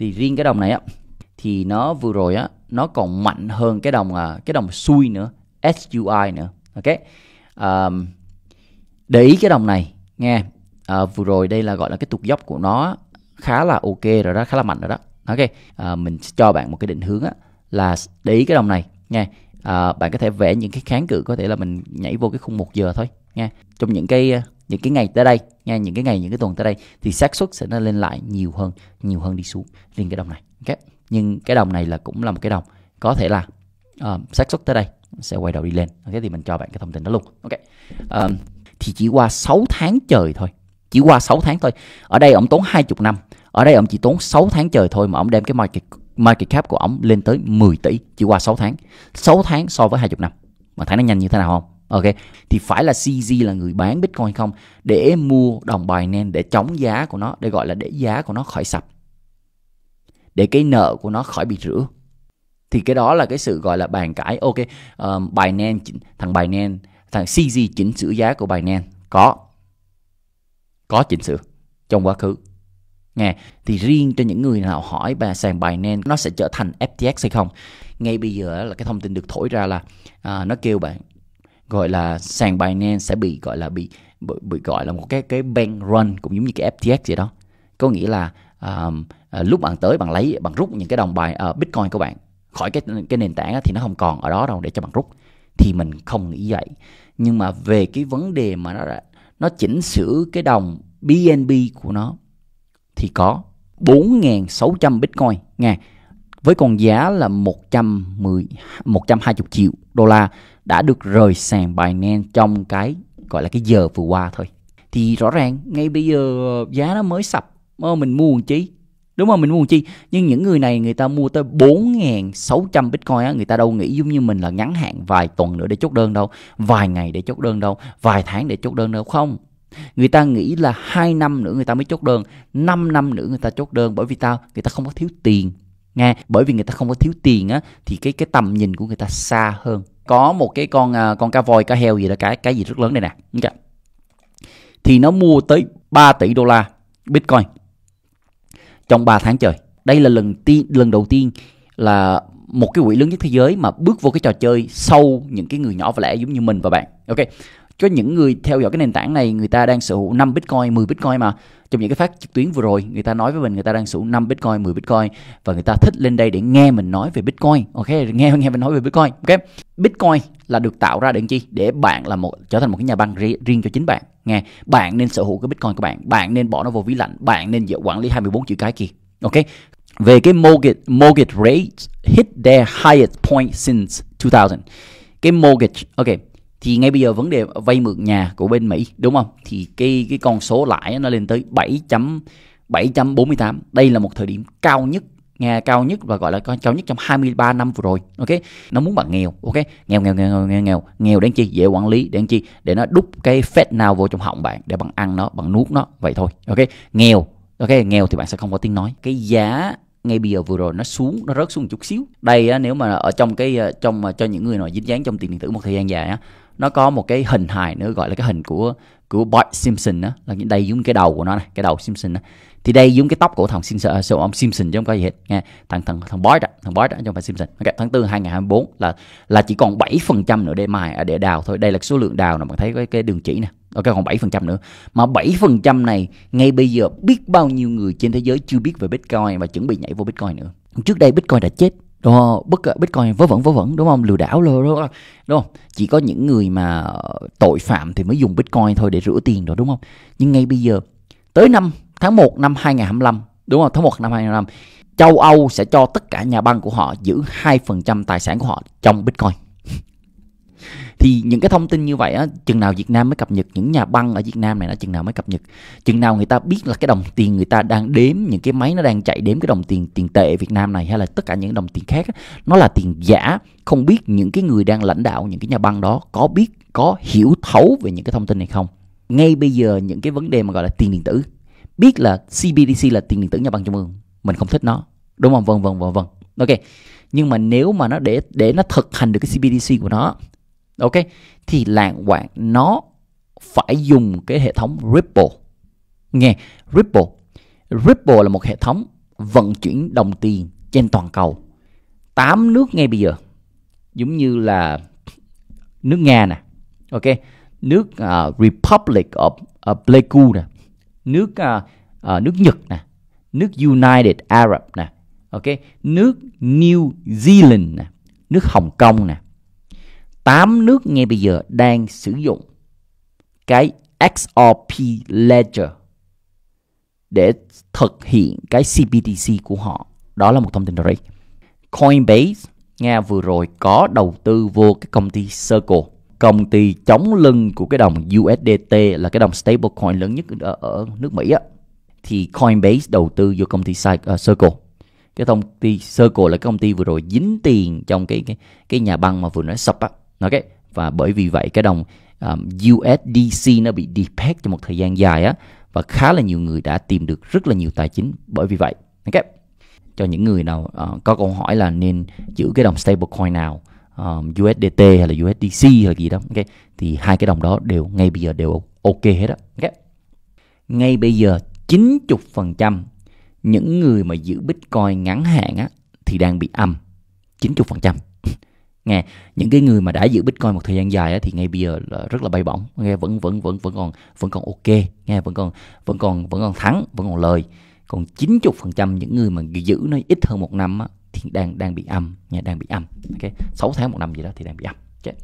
thì riêng cái đồng này á thì nó vừa rồi á nó còn mạnh hơn cái đồng à, cái đồng sui nữa SUI nữa ok um, để ý cái đồng này nghe à, vừa rồi đây là gọi là cái tục dốc của nó khá là ok rồi đó khá là mạnh rồi đó ok à, mình sẽ cho bạn một cái định hướng á, là để ý cái đồng này nghe à, bạn có thể vẽ những cái kháng cự có thể là mình nhảy vô cái khung một giờ thôi nghe trong những cái những cái ngày tới đây nha những cái ngày những cái tuần tới đây thì xác suất sẽ nó lên lại nhiều hơn nhiều hơn đi xuống riêng cái đồng này ok nhưng cái đồng này là cũng là một cái đồng có thể là uh, xác suất tới đây sẽ quay đầu đi lên ok thì mình cho bạn cái thông tin đó luôn ok um, thì chỉ qua 6 tháng trời thôi chỉ qua 6 tháng thôi ở đây ông tốn 20 năm ở đây ông chỉ tốn 6 tháng trời thôi mà ông đem cái market market cap của ông lên tới 10 tỷ chỉ qua 6 tháng 6 tháng so với 20 năm mà thấy nó nhanh như thế nào không ok thì phải là CZ là người bán Bitcoin không để mua đồng bài Binance để chống giá của nó để gọi là để giá của nó khỏi sập để cái nợ của nó khỏi bị rửa thì cái đó là cái sự gọi là bàn cãi ok um, Binance thằng bài Binance thằng CZ chỉnh sửa giá của bài Binance có có chỉnh sửa trong quá khứ nghe thì riêng cho những người nào hỏi bà sàn bài Binance nó sẽ trở thành FTX hay không ngay bây giờ là cái thông tin được thổi ra là à, nó kêu bạn gọi là sàn Binance sẽ bị gọi là bị bị, bị gọi là một cái cái bank run cũng giống như cái FTX vậy đó có nghĩa là um, lúc bạn tới bạn lấy bạn rút những cái đồng bài uh, Bitcoin của bạn khỏi cái cái nền tảng thì nó không còn ở đó đâu để cho bạn rút thì mình không nghĩ vậy nhưng mà về cái vấn đề mà nó đã, nó chỉnh sửa cái đồng BNB của nó thì có 4.600 Bitcoin nghe với con giá là 110 120 triệu đô la đã được rời sàn Binance trong cái gọi là cái giờ vừa qua thôi. Thì rõ ràng ngay bây giờ giá nó mới sập, mà ờ, mình mua làm chi? Đúng không? Mình mua làm chi? Nhưng những người này người ta mua tới 4.600 Bitcoin á, người ta đâu nghĩ giống như mình là ngắn hạn vài tuần nữa để chốt đơn đâu, vài ngày để chốt đơn đâu, vài tháng để chốt đơn đâu không. Người ta nghĩ là 2 năm nữa người ta mới chốt đơn, 5 năm nữa người ta chốt đơn bởi vì tao người ta không có thiếu tiền nghe bởi vì người ta không có thiếu tiền á thì cái cái tầm nhìn của người ta xa hơn có một cái con à, con cá voi cá heo gì đó cái cái gì rất lớn đây nè okay. thì nó mua tới 3 tỷ đô la bitcoin trong 3 tháng trời đây là lần tiên lần đầu tiên là một cái quỹ lớn nhất thế giới mà bước vô cái trò chơi sâu những cái người nhỏ và lẻ giống như mình và bạn ok cho những người theo dõi cái nền tảng này người ta đang sở hữu 5 bitcoin 10 bitcoin mà trong những cái phát trực tuyến vừa rồi người ta nói với mình người ta đang sở hữu 5 bitcoin 10 bitcoin và người ta thích lên đây để nghe mình nói về bitcoin ok nghe nghe mình nói về bitcoin ok bitcoin là được tạo ra để chi để bạn là một trở thành một cái nhà băng riêng cho chính bạn nghe bạn nên sở hữu cái bitcoin của bạn bạn nên bỏ nó vào ví lạnh bạn nên dựa quản lý 24 chữ cái kia ok về cái mortgage mortgage rate hit their highest point since 2000 cái mortgage ok thì ngay bây giờ vấn đề vay mượn nhà của bên Mỹ đúng không thì cái cái con số lãi nó lên tới 7.748 đây là một thời điểm cao nhất nghe cao nhất và gọi là cao nhất trong 23 năm vừa rồi ok nó muốn bạn nghèo ok nghèo nghèo nghèo nghèo nghèo nghèo đến chi dễ quản lý đến chi để nó đúc cái phép nào vô trong họng bạn để bạn ăn nó bạn nuốt nó vậy thôi ok nghèo ok nghèo thì bạn sẽ không có tiếng nói cái giá ngay bây giờ vừa rồi nó xuống nó rớt xuống một chút xíu đây á, nếu mà ở trong cái ờ, trong mà cho những người nào dính dáng trong tiền điện tử một thời gian dài á nó có một cái hình hài nữa gọi là cái hình của của Bart Simpson đó là những đây giống cái đầu của nó này cái đầu Simpson đó thì đây giống cái tóc của thằng Simpson, à, so, ông Simpson chứ không có gì hết nha thằng thằng thằng Bart đó, thằng Bart đó trong phải Simpson okay, tháng 4 2024 là là chỉ còn 7% nữa để mài à, để đào thôi đây là số lượng đào nè bạn thấy cái cái đường chỉ nè ok còn 7% nữa mà 7% này ngay bây giờ biết bao nhiêu người trên thế giới chưa biết về Bitcoin và chuẩn bị nhảy vô Bitcoin nữa trước đây Bitcoin đã chết đúng không bất bitcoin vớ vẩn vớ vẩn đúng không lừa đảo lừa đúng không? chỉ có những người mà tội phạm thì mới dùng bitcoin thôi để rửa tiền rồi đúng không nhưng ngay bây giờ tới năm tháng 1 năm 2025 đúng không tháng 1 năm 2025 châu Âu sẽ cho tất cả nhà băng của họ giữ 2% tài sản của họ trong bitcoin thì những cái thông tin như vậy á chừng nào Việt Nam mới cập nhật những nhà băng ở Việt Nam này là chừng nào mới cập nhật chừng nào người ta biết là cái đồng tiền người ta đang đếm những cái máy nó đang chạy đếm cái đồng tiền tiền tệ Việt Nam này hay là tất cả những đồng tiền khác á, nó là tiền giả không biết những cái người đang lãnh đạo những cái nhà băng đó có biết có hiểu thấu về những cái thông tin này không ngay bây giờ những cái vấn đề mà gọi là tiền điện tử biết là CBDC là tiền điện tử nhà băng trung ương mình không thích nó đúng không vâng vâng vâng vâng ok nhưng mà nếu mà nó để để nó thực hành được cái CBDC của nó ok thì làng quạng nó phải dùng cái hệ thống ripple nghe ripple ripple là một hệ thống vận chuyển đồng tiền trên toàn cầu tám nước ngay bây giờ giống như là nước nga nè ok nước uh, republic of uh, pleiku nè nước uh, uh, nước nhật nè nước united arab nè ok nước new zealand nè nước hồng kông nè 8 nước ngay bây giờ đang sử dụng cái XRP Ledger để thực hiện cái CBDC của họ. Đó là một thông tin rỉ. Coinbase nghe vừa rồi có đầu tư vô cái công ty Circle, công ty chống lưng của cái đồng USDT là cái đồng stablecoin lớn nhất ở, ở nước Mỹ á. Thì Coinbase đầu tư vô công ty ờ, Circle. Cái công ty Circle là cái công ty vừa rồi dính tiền trong cái cái cái nhà băng mà vừa nói sập á ok và bởi vì vậy cái đồng um, USDC nó bị depeg trong một thời gian dài á và khá là nhiều người đã tìm được rất là nhiều tài chính bởi vì vậy ok cho những người nào uh, có câu hỏi là nên giữ cái đồng stablecoin nào um, USDT hay là USDC hay là gì đó ok thì hai cái đồng đó đều ngay bây giờ đều ok hết đó, ok ngay bây giờ 90% những người mà giữ Bitcoin ngắn hạn á thì đang bị âm 90% nghe những cái người mà đã giữ bitcoin một thời gian dài á, thì ngay bây giờ là rất là bay bổng nghe vẫn vẫn vẫn vẫn còn vẫn còn ok nghe vẫn còn vẫn còn vẫn còn thắng vẫn còn lời còn 90% những người mà giữ nó ít hơn một năm á, thì đang đang bị âm nghe đang bị âm ok 6 tháng một năm gì đó thì đang bị âm